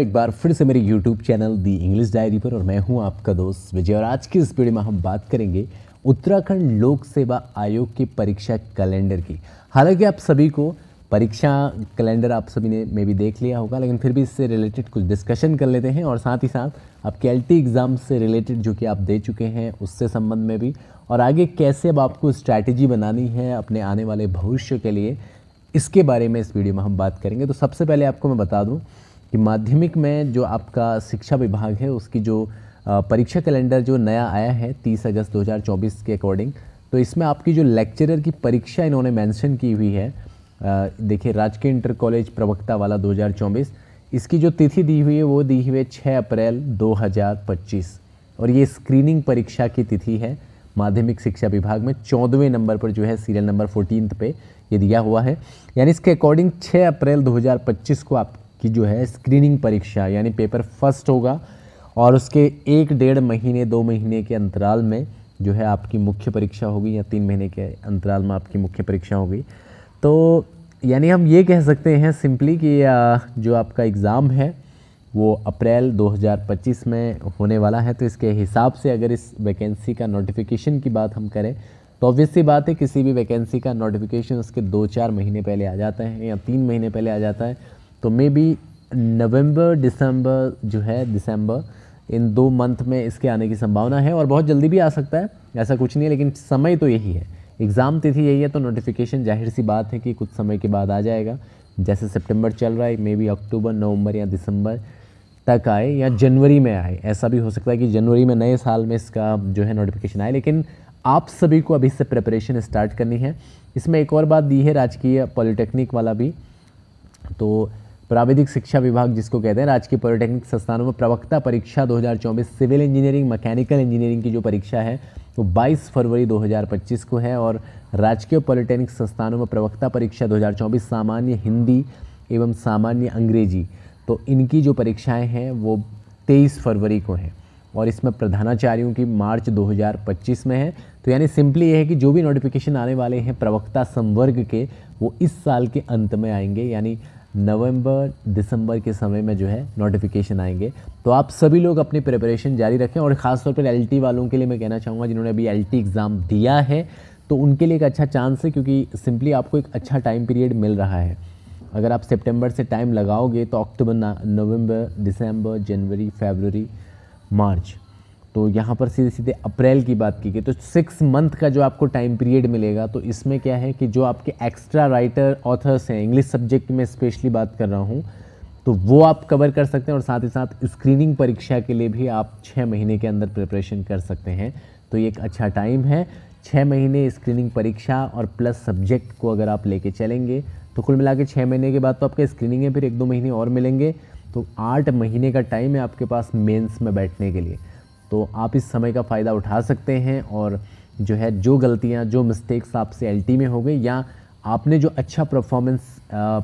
एक बार फिर से मेरे YouTube channel the English diary पर और मैं हूं आपका दोस्त विजय और आज की इस वीडियो में हम बात करेंगे उत्तराखंड लोक सेवा आयोग की परीक्षा कैलेंडर की हालांकि आप सभी को परीक्षा कैलेंडर आप सभी ने मे भी देख लिया होगा लेकिन फिर भी इससे रिलेटेड कुछ डिस्कशन कर लेते हैं और साथ ही साथ आपके एल एग्ज़ाम से रिलेटेड जो कि आप दे चुके हैं उससे संबंध में भी और आगे कैसे अब आपको स्ट्रैटेजी बनानी है अपने आने वाले भविष्य के लिए इसके बारे में इस वीडियो में हम बात करेंगे तो सबसे पहले आपको मैं बता दूँ कि माध्यमिक में जो आपका शिक्षा विभाग है उसकी जो परीक्षा कैलेंडर जो नया आया है 30 अगस्त 2024 के अकॉर्डिंग तो इसमें आपकी जो लेक्चरर की परीक्षा इन्होंने मेंशन की हुई है देखिए राजकीय इंटर कॉलेज प्रवक्ता वाला 2024 इसकी जो तिथि दी हुई है वो दी हुई है छः अप्रैल 2025 और ये स्क्रीनिंग परीक्षा की तिथि है माध्यमिक शिक्षा विभाग में चौदहवें नंबर पर जो है सीरियल नंबर फोर्टीन पे ये दिया हुआ है यानी इसके अकॉर्डिंग छः अप्रैल दो को आप की जो है स्क्रीनिंग परीक्षा यानी पेपर फर्स्ट होगा और उसके एक डेढ़ महीने दो महीने के अंतराल में जो है आपकी मुख्य परीक्षा होगी या तीन महीने के अंतराल में आपकी मुख्य परीक्षा होगी तो यानी हम ये कह सकते हैं सिंपली कि जो आपका एग्ज़ाम है वो अप्रैल 2025 में होने वाला है तो इसके हिसाब से अगर इस वैकेंसी का नोटिफिकेशन की बात हम करें तो ऑब्वियसली बात है किसी भी वैकेंसी का नोटिफिकेशन उसके दो चार महीने पहले आ जाता है या तीन महीने पहले आ जाता है तो मे बी नवम्बर दिसंबर जो है दिसंबर इन दो मंथ में इसके आने की संभावना है और बहुत जल्दी भी आ सकता है ऐसा कुछ नहीं है लेकिन समय तो यही है एग्ज़ाम तिथि यही है तो नोटिफिकेशन जाहिर सी बात है कि कुछ समय के बाद आ जाएगा जैसे सितंबर चल रहा है मे बी अक्टूबर नवंबर या दिसंबर तक आए या जनवरी में आए ऐसा भी हो सकता है कि जनवरी में नए साल में इसका जो है नोटिफिकेशन आए लेकिन आप सभी को अभी से प्रिपरेशन स्टार्ट करनी है इसमें एक और बात दी है राजकीय पॉलिटेक्निक वाला भी तो प्राविधिक शिक्षा विभाग जिसको कहते हैं राजकीय पॉलिटेक्निक संस्थानों में प्रवक्ता परीक्षा 2024 सिविल इंजीनियरिंग मैकेनिकल इंजीनियरिंग की जो परीक्षा है वो 22 फरवरी 2025 को है और राजकीय पॉलिटेक्निक संस्थानों में प्रवक्ता परीक्षा 2024 सामान्य हिंदी एवं सामान्य अंग्रेजी तो इनकी जो परीक्षाएँ हैं वो तेईस फरवरी को हैं और इसमें प्रधानाचार्यों की मार्च 2025 में है तो यानी सिंपली ये है कि जो भी नोटिफिकेशन आने वाले हैं प्रवक्ता संवर्ग के वो इस साल के अंत में आएंगे यानी नवंबर दिसंबर के समय में जो है नोटिफिकेशन आएंगे तो आप सभी लोग अपनी प्रिपरेशन जारी रखें और ख़ासतौर पर एल वालों के लिए मैं कहना चाहूँगा जिन्होंने अभी एल एग्ज़ाम दिया है तो उनके लिए एक अच्छा चांस है क्योंकि सिंपली आपको एक अच्छा टाइम पीरियड मिल रहा है अगर आप सितंबर से टाइम लगाओगे तो अक्टूबर नवंबर दिसंबर जनवरी फरवरी मार्च तो यहाँ पर सीधे सीधे अप्रैल की बात की गई तो सिक्स मंथ का जो आपको टाइम पीरियड मिलेगा तो इसमें क्या है कि जो आपके एक्स्ट्रा राइटर ऑथर्स हैं इंग्लिश सब्जेक्ट में स्पेशली बात कर रहा हूँ तो वो आप कवर कर सकते हैं और साथ ही साथ स्क्रीनिंग परीक्षा के लिए भी आप छः महीने के अंदर प्रिपरेशन कर सकते हैं तो ये एक अच्छा टाइम है छः महीने स्क्रीनिंग परीक्षा और प्लस सब्जेक्ट को अगर आप लेके चलेंगे तो कुल मिला के छः महीने के बाद तो आपके स्क्रीनिंग है फिर एक दो महीने और मिलेंगे तो आठ महीने का टाइम है आपके पास मेंस में बैठने के लिए तो आप इस समय का फ़ायदा उठा सकते हैं और जो है जो गलतियाँ जो मिस्टेक्स आपसे एल में हो गई या आपने जो अच्छा परफॉर्मेंस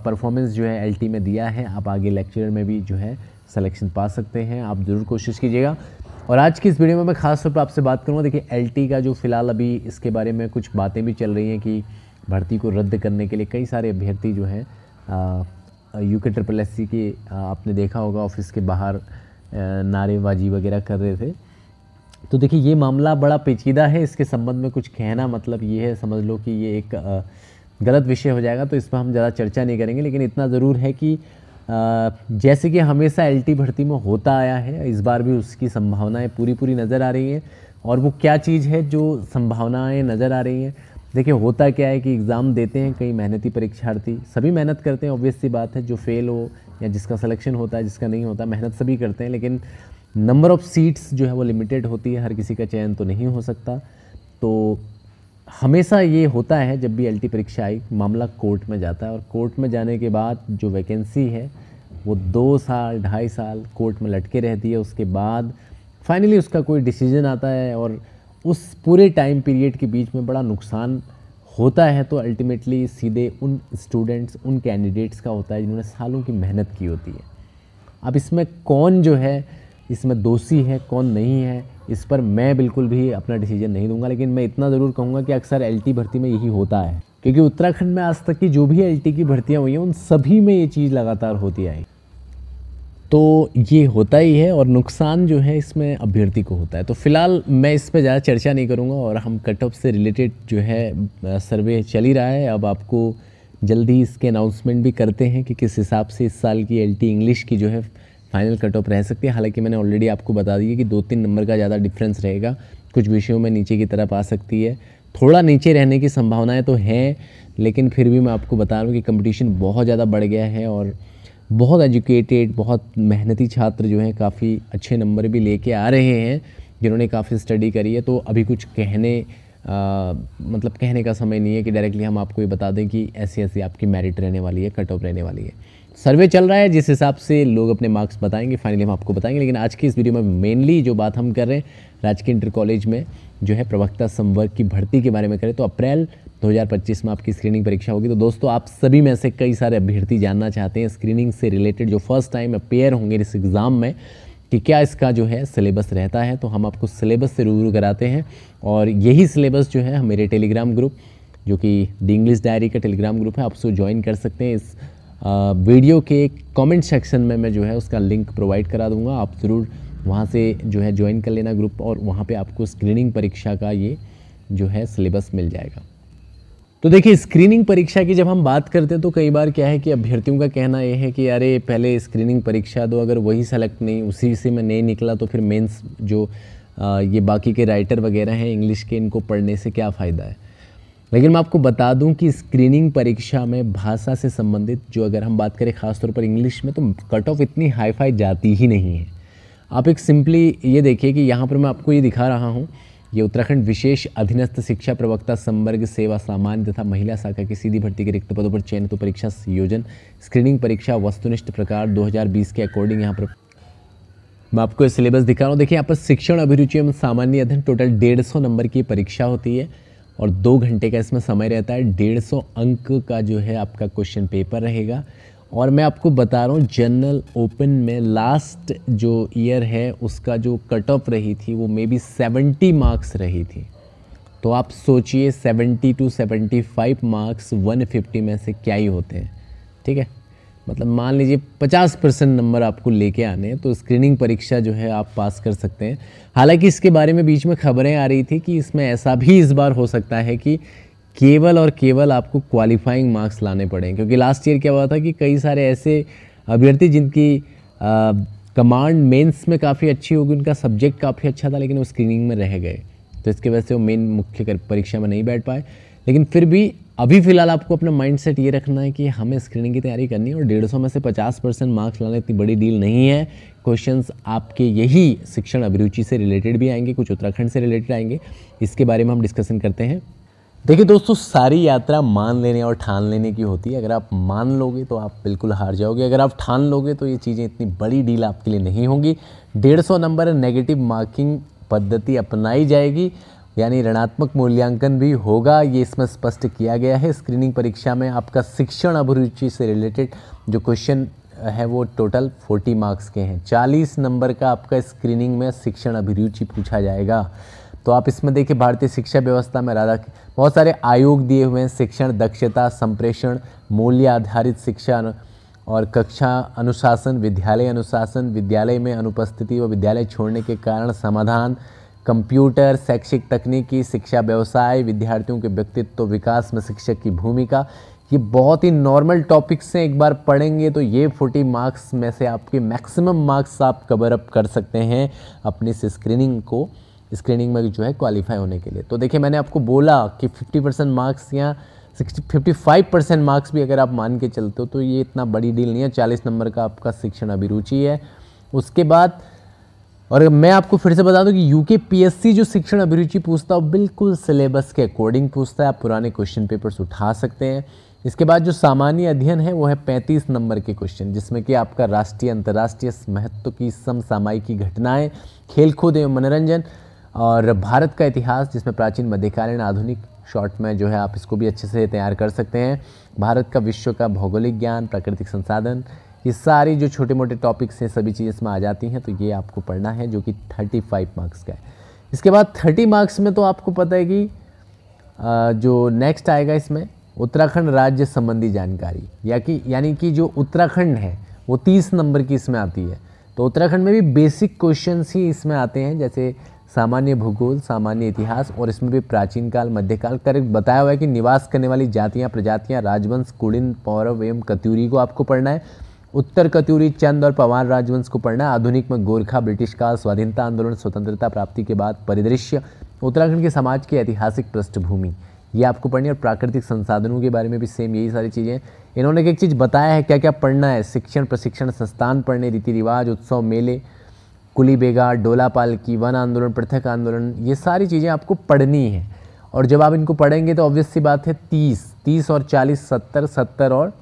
परफॉर्मेंस जो है एल में दिया है आप आगे लेक्चर में भी जो है सिलेक्शन पा सकते हैं आप ज़रूर कोशिश कीजिएगा और आज की इस वीडियो में मैं खास तौर पर आपसे बात करूँगा देखिए एल का जो फ़िलहाल अभी इसके बारे में कुछ बातें भी चल रही हैं कि भर्ती को रद्द करने के लिए कई सारे अभ्यर्थी जो हैं यू के ट्रिपल एस सी के आपने देखा होगा ऑफिस के बाहर नारेबाजी वगैरह कर रहे थे तो देखिए ये मामला बड़ा पेचीदा है इसके संबंध में कुछ कहना मतलब ये है समझ लो कि ये एक गलत विषय हो जाएगा तो इस पर हम ज़्यादा चर्चा नहीं करेंगे लेकिन इतना ज़रूर है कि जैसे कि हमेशा एल भर्ती में होता आया है इस बार भी उसकी संभावनाएँ पूरी पूरी नज़र आ रही हैं और वो क्या चीज़ है जो संभावनाएँ नज़र आ रही हैं देखिए होता क्या है कि एग्ज़ाम देते हैं कई मेहनती परीक्षार्थी सभी मेहनत करते हैं ऑब्वियस सी बात है जो फेल हो या जिसका सिलेक्शन होता है जिसका नहीं होता मेहनत सभी करते हैं लेकिन नंबर ऑफ़ सीट्स जो है वो लिमिटेड होती है हर किसी का चयन तो नहीं हो सकता तो हमेशा ये होता है जब भी एलटी परीक्षा आई मामला कोर्ट में जाता है और कोर्ट में जाने के बाद जो वैकेंसी है वो दो साल ढाई साल कोर्ट में लटके रहती है उसके बाद फाइनली उसका कोई डिसीजन आता है और उस पूरे टाइम पीरियड के बीच में बड़ा नुकसान होता है तो अल्टीमेटली सीधे उन स्टूडेंट्स उन कैंडिडेट्स का होता है जिन्होंने सालों की मेहनत की होती है अब इसमें कौन जो है इसमें दोषी है कौन नहीं है इस पर मैं बिल्कुल भी अपना डिसीजन नहीं दूंगा लेकिन मैं इतना ज़रूर कहूँगा कि अक्सर एल भर्ती में यही होता है क्योंकि उत्तराखंड में आज तक की जो भी एल की भर्तियाँ हुई हैं उन सभी में ये चीज़ लगातार होती आई तो ये होता ही है और नुकसान जो है इसमें अभ्यर्थी को होता है तो फिलहाल मैं इस पर ज़्यादा चर्चा नहीं करूँगा और हम कट ऑफ से रिलेटेड जो है सर्वे चल ही रहा है अब आपको जल्दी इसके अनाउंसमेंट भी करते हैं कि किस हिसाब से इस साल की एल इंग्लिश की जो है फाइनल कट ऑफ रह सकती है हालांकि मैंने ऑलरेडी आपको बता दी कि दो तीन नंबर का ज़्यादा डिफरेंस रहेगा कुछ विषयों में नीचे की तरफ आ सकती है थोड़ा नीचे रहने की संभावनाएं तो हैं लेकिन फिर भी मैं आपको बता रहा हूँ कि कंपटीशन बहुत ज़्यादा बढ़ गया है और बहुत एजुकेटेड बहुत मेहनती छात्र जो हैं काफ़ी अच्छे नंबर भी लेके आ रहे हैं जिन्होंने काफ़ी स्टडी करी है तो अभी कुछ कहने मतलब कहने का समय नहीं है कि डायरेक्टली हम आपको ये बता दें कि ऐसी ऐसी आपकी मेरिट रहने वाली है कट ऑफ रहने वाली है सर्वे चल रहा है जिस हिसाब से लोग अपने मार्क्स बताएंगे फाइनली हम आपको बताएंगे लेकिन आज की इस वीडियो में मेनली जो बात हम कर रहे हैं राजकीय इंटर कॉलेज में जो है प्रवक्ता संवर्ग की भर्ती के बारे में करें तो अप्रैल 2025 में आपकी स्क्रीनिंग परीक्षा होगी तो दोस्तों आप सभी में से कई सारे अभ्यर्थी जानना चाहते हैं स्क्रीनिंग से रिलेटेड जो फर्स्ट टाइम अपेयर होंगे इस एग्ज़ाम में कि क्या इसका जो है सिलेबस रहता है तो हम आपको सिलेबस से रूबरू कराते हैं और यही सिलेबस जो है मेरे टेलीग्राम ग्रुप जो कि द इंग्लिश डायरी का टेलीग्राम ग्रुप है आप उसको ज्वाइन कर सकते हैं इस वीडियो के कमेंट सेक्शन में मैं जो है उसका लिंक प्रोवाइड करा दूंगा आप ज़रूर वहाँ से जो है ज्वाइन कर लेना ग्रुप और वहाँ पर आपको स्क्रीनिंग परीक्षा का ये जो है सिलेबस मिल जाएगा तो देखिए स्क्रीनिंग परीक्षा की जब हम बात करते हैं तो कई बार क्या है कि अभ्यर्थियों का कहना यह है कि अरे पहले स्क्रीनिंग परीक्षा दो अगर वही सेलेक्ट नहीं उसी से मैं नहीं निकला तो फिर मेंस जो आ, ये बाकी के राइटर वगैरह हैं इंग्लिश के इनको पढ़ने से क्या फ़ायदा है लेकिन मैं आपको बता दूं कि स्क्रीनिंग परीक्षा में भाषा से संबंधित जो अगर हम बात करें ख़ासतौर पर इंग्लिश में तो कट ऑफ इतनी हाई फाई जाती ही नहीं है आप एक सिंपली ये देखिए कि यहाँ पर मैं आपको ये दिखा रहा हूँ ये उत्तराखंड विशेष अधीनस्थ शिक्षा प्रवक्ता संवर्ग सेवा सामान्य तथा महिला शाखा की सीधी भर्ती के रिक्त पदों पर चयनित परीक्षा योजन स्क्रीनिंग परीक्षा वस्तुनिष्ठ प्रकार 2020 के अकॉर्डिंग यहाँ पर मैं आपको सिलेबस दिखा रहा हूँ देखिए यहाँ पर शिक्षण अभिरुचि एवं सामान्य अध्ययन टोटल डेढ़ सौ नंबर की परीक्षा होती है और दो घंटे का इसमें समय रहता है डेढ़ सौ अंक का जो है आपका क्वेश्चन पेपर रहेगा और मैं आपको बता रहा हूँ जनरल ओपन में लास्ट जो ईयर है उसका जो कट ऑफ रही थी वो मे बी सेवेंटी मार्क्स रही थी तो आप सोचिए seventy two seventy five marks one fifty में से क्या ही होते हैं ठीक है मतलब मान लीजिए पचास परसेंट नंबर आपको लेके आने तो स्क्रीनिंग परीक्षा जो है आप पास कर सकते हैं हालांकि इसके बारे में बीच में खबरें आ रही थी कि इसमें ऐसा भी इस बार हो सकता है कि केवल और केवल आपको क्वालिफाइंग मार्क्स लाने पड़े क्योंकि लास्ट ईयर क्या हुआ था कि कई सारे ऐसे अभ्यर्थी जिनकी कमांड मेंस में काफ़ी अच्छी होगी उनका सब्जेक्ट काफ़ी अच्छा था लेकिन वो स्क्रीनिंग में रह गए तो इसके वजह से वो मेन मुख्य परीक्षा में नहीं बैठ पाए लेकिन फिर भी अभी फ़िलहाल आपको अपना माइंड सेट ये रखना है कि हमें स्क्रीनिंग की तैयारी करनी है और डेढ़ सौ में से पचास परसेंट मार्क्स लाना इतनी बड़ी डील नहीं है क्वेश्चन आपके यही शिक्षण अभिरुचि से रिलेटेड भी आएंगे कुछ उत्तराखंड से रिलेटेड आएंगे इसके बारे में हम डिस्कशन करते हैं देखिए दोस्तों सारी यात्रा मान लेने और ठान लेने की होती है अगर आप मान लोगे तो आप बिल्कुल हार जाओगे अगर आप ठान लोगे तो ये चीज़ें इतनी बड़ी डील आपके लिए नहीं होंगी डेढ़ सौ नंबर नेगेटिव मार्किंग पद्धति अपनाई जाएगी यानी ऋणात्मक मूल्यांकन भी होगा ये इसमें स्पष्ट किया गया है स्क्रीनिंग परीक्षा में आपका शिक्षण अभिरुचि से रिलेटेड जो क्वेश्चन है वो टोटल 40 मार्क्स के हैं 40 नंबर का आपका स्क्रीनिंग में शिक्षण अभिरुचि पूछा जाएगा तो आप इसमें देखिए भारतीय शिक्षा व्यवस्था में राधा बहुत सारे आयोग दिए हुए हैं शिक्षण दक्षता संप्रेषण मूल्य आधारित शिक्षा और कक्षा अनुशासन विद्यालय अनुशासन विद्यालय में अनुपस्थिति व विद्यालय छोड़ने के कारण समाधान कंप्यूटर शैक्षिक तकनीकी शिक्षा व्यवसाय विद्यार्थियों के व्यक्तित्व विकास में शिक्षक की भूमिका ये बहुत ही नॉर्मल टॉपिक्स हैं एक बार पढ़ेंगे तो ये 40 मार्क्स में से आपके मैक्सिमम मार्क्स आप कवर अप कर सकते हैं अपनी स्क्रीनिंग को स्क्रीनिंग में जो है क्वालिफाई होने के लिए तो देखिए मैंने आपको बोला कि 50 परसेंट मार्क्स या 60 55 परसेंट मार्क्स भी अगर आप मान के चलते हो तो ये इतना बड़ी डील नहीं है 40 नंबर का आपका शिक्षण अभिरुचि है उसके बाद और मैं आपको फिर से बता दूं कि यूके पीएससी जो शिक्षण अभिरुचि पूछता है बिल्कुल सिलेबस के अकॉर्डिंग पूछता है आप पुराने क्वेश्चन पेपर्स उठा सकते हैं इसके बाद जो सामान्य अध्ययन है वो है पैंतीस नंबर के क्वेश्चन जिसमें कि आपका राष्ट्रीय अंतर्राष्ट्रीय महत्व की घटनाएँ घटनाएं खोद एवं मनोरंजन और भारत का इतिहास जिसमें प्राचीन मध्यकालीन आधुनिक शॉर्ट में जो है आप इसको भी अच्छे से तैयार कर सकते हैं भारत का विश्व का भौगोलिक ज्ञान प्राकृतिक संसाधन ये सारी जो छोटे मोटे टॉपिक्स हैं सभी चीज़ इसमें आ जाती हैं तो ये आपको पढ़ना है जो कि थर्टी फाइव मार्क्स का है इसके बाद थर्टी मार्क्स में तो आपको पता है कि जो नेक्स्ट आएगा इसमें उत्तराखंड राज्य संबंधी जानकारी या कि यानी कि जो उत्तराखंड है वो तीस नंबर की इसमें आती है तो उत्तराखंड में भी बेसिक क्वेश्चन ही इसमें आते हैं जैसे सामान्य भूगोल सामान्य इतिहास और इसमें भी प्राचीन काल मध्यकाल करेक्ट बताया हुआ है कि निवास करने वाली जातियाँ प्रजातियाँ राजवंश कुड़िन पौरव एवं कत्यूरी को आपको पढ़ना है उत्तर कत्यूरी चंद और पवार राजवंश को पढ़ना है आधुनिक में गोरखा ब्रिटिश काल स्वाधीनता आंदोलन स्वतंत्रता प्राप्ति के बाद परिदृश्य उत्तराखंड के समाज की ऐतिहासिक पृष्ठभूमि ये आपको पढ़नी है और प्राकृतिक संसाधनों के बारे में भी सेम यही सारी चीज़ें इन्होंने एक चीज़ बताया है क्या क्या पढ़ना है शिक्षण प्रशिक्षण संस्थान पढ़ने रीति रिवाज उत्सव मेले कुली बेगा डोला की वन आंदोलन पृथक आंदोलन ये सारी चीज़ें आपको पढ़नी है और जब आप इनको पढ़ेंगे तो ऑब्वियस सी बात है तीस तीस और चालीस सत्तर सत्तर और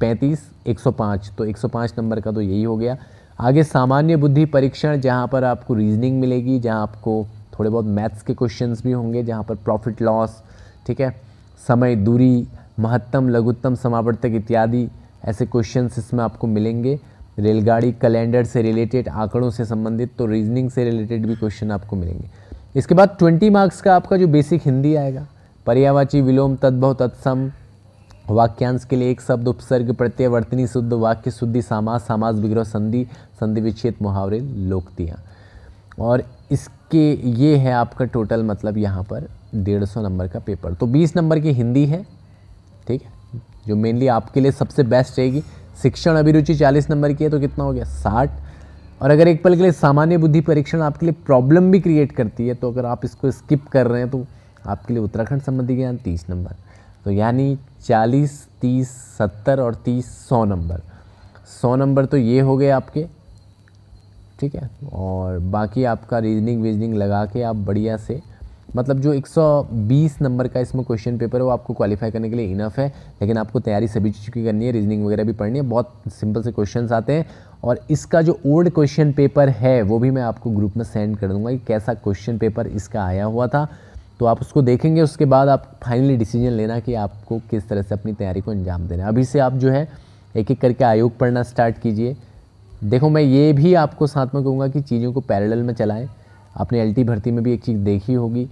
पैंतीस एक सौ पाँच तो एक सौ पाँच नंबर का तो यही हो गया आगे सामान्य बुद्धि परीक्षण जहाँ पर आपको रीजनिंग मिलेगी जहाँ आपको थोड़े बहुत मैथ्स के क्वेश्चन भी होंगे जहाँ पर प्रॉफिट लॉस ठीक है समय दूरी महत्तम लघुत्तम समावर्तक इत्यादि ऐसे क्वेश्चन इसमें आपको मिलेंगे रेलगाड़ी कैलेंडर से रिलेटेड आंकड़ों से संबंधित तो रीजनिंग से रिलेटेड भी क्वेश्चन आपको मिलेंगे इसके बाद ट्वेंटी मार्क्स का आपका जो बेसिक हिंदी आएगा पर्यावाची विलोम तद्भव तत्सम वाक्यांश के लिए एक शब्द उपसर्ग प्रत्यवर्तनी शुद्ध वाक्य शुद्धि सामास सामास विग्रह संधि संधि विच्छेद मुहावरे लोकतियाँ और इसके ये है आपका टोटल मतलब यहाँ पर डेढ़ सौ नंबर का पेपर तो बीस नंबर की हिंदी है ठीक है जो मेनली आपके लिए सबसे बेस्ट रहेगी शिक्षण अभिरुचि चालीस नंबर की है तो कितना हो गया साठ और अगर एक पल के लिए सामान्य बुद्धि परीक्षण आपके लिए प्रॉब्लम भी क्रिएट करती है तो अगर आप इसको स्किप कर रहे हैं तो आपके लिए उत्तराखंड संबंधी ज्ञान तीस नंबर तो यानी चालीस तीस सत्तर और तीस सौ नंबर सौ नंबर तो ये हो गए आपके ठीक है और बाकी आपका रीजनिंग वीजनिंग लगा के आप बढ़िया से मतलब जो 120 नंबर का इसमें क्वेश्चन पेपर है वो आपको क्वालिफाई करने के लिए इनफ है लेकिन आपको तैयारी सभी चीज़ की करनी है रीजनिंग वगैरह भी पढ़नी है बहुत सिंपल से क्वेश्चन आते हैं और इसका जो ओल्ड क्वेश्चन पेपर है वो भी मैं आपको ग्रुप में सेंड कर दूंगा कि कैसा क्वेश्चन पेपर इसका आया हुआ था तो आप उसको देखेंगे उसके बाद आप फाइनली डिसीजन लेना कि आपको किस तरह से अपनी तैयारी को अंजाम देना है अभी से आप जो है एक एक करके आयोग पढ़ना स्टार्ट कीजिए देखो मैं ये भी आपको साथ में कहूँगा कि चीज़ों को पैरेलल में चलाएं आपने एल भर्ती में भी एक चीज़ देखी होगी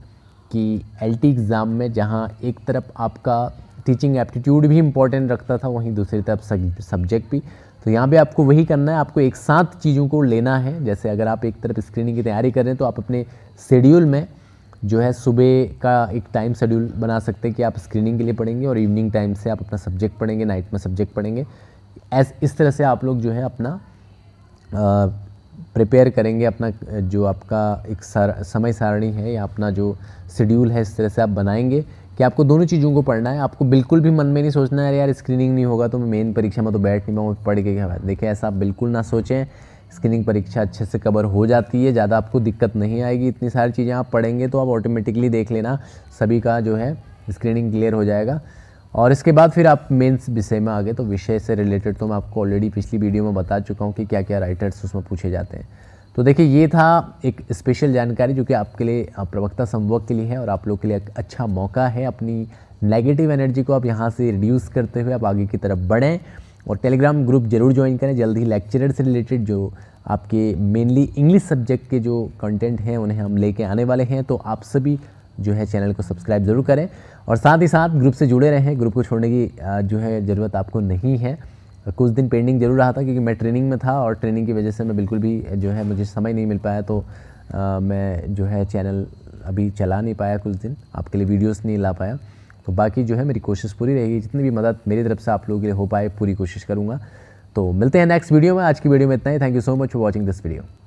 कि एल एग्ज़ाम में जहाँ एक तरफ आपका टीचिंग एप्टीट्यूड भी इम्पॉर्टेंट रखता था वहीं दूसरी तरफ सब्जेक्ट भी तो यहाँ पे आपको वही करना है आपको एक साथ चीज़ों को लेना है जैसे अगर आप एक तरफ स्क्रीनिंग की तैयारी कर रहे हैं तो आप अपने शेड्यूल में जो है सुबह का एक टाइम शेड्यूल बना सकते हैं कि आप स्क्रीनिंग के लिए पढ़ेंगे और इवनिंग टाइम से आप अपना सब्जेक्ट पढ़ेंगे नाइट में सब्जेक्ट पढ़ेंगे एस इस तरह से आप लोग जो है अपना प्रिपेयर करेंगे अपना जो आपका एक सार, समय सारणी है या अपना जो शेड्यूल है इस तरह से आप बनाएंगे कि आपको दोनों चीज़ों को पढ़ना है आपको बिल्कुल भी मन में नहीं सोचना है यार स्क्रीनिंग नहीं होगा तो मैं मेन परीक्षा में तो बैठ नहीं पाऊँ पढ़ के क्या देखिए ऐसा आप बिल्कुल ना सोचें स्क्रीनिंग परीक्षा अच्छे से कवर हो जाती है ज़्यादा आपको दिक्कत नहीं आएगी इतनी सारी चीज़ें आप पढ़ेंगे तो आप ऑटोमेटिकली देख लेना सभी का जो है स्क्रीनिंग क्लियर हो जाएगा और इसके बाद फिर आप मेंस विषय में आ गए तो विषय से रिलेटेड तो मैं आपको ऑलरेडी पिछली वीडियो में बता चुका हूँ कि क्या क्या राइटर्स उसमें पूछे जाते हैं तो देखिए ये था एक स्पेशल जानकारी जो कि आपके लिए आप प्रवक्ता संवर्ग के लिए है और आप लोग के लिए एक अच्छा मौका है अपनी नेगेटिव एनर्जी को आप यहाँ से रिड्यूस करते हुए आप आगे की तरफ बढ़ें और टेलीग्राम ग्रुप जरूर ज्वाइन करें जल्द ही लेक्चरर से रिलेटेड जो आपके मेनली इंग्लिश सब्जेक्ट के जो कंटेंट हैं उन्हें हम लेके आने वाले हैं तो आप सभी जो है चैनल को सब्सक्राइब ज़रूर करें और साथ ही साथ ग्रुप से जुड़े रहें ग्रुप को छोड़ने की जो है ज़रूरत आपको नहीं है कुछ दिन पेंडिंग जरूर रहा था क्योंकि मैं ट्रेनिंग में था और ट्रेनिंग की वजह से मैं बिल्कुल भी जो है मुझे समय नहीं मिल पाया तो आ, मैं जो है चैनल अभी चला नहीं पाया कुछ दिन आपके लिए वीडियोस नहीं ला पाया तो बाकी जो है मेरी कोशिश पूरी रहेगी जितनी भी मदद मेरी तरफ से आप लोगों के लिए हो पाए पूरी कोशिश करूँगा तो मिलते हैं नेक्स्ट वीडियो में आज की वीडियो में इतना ही thank you so much for watching this video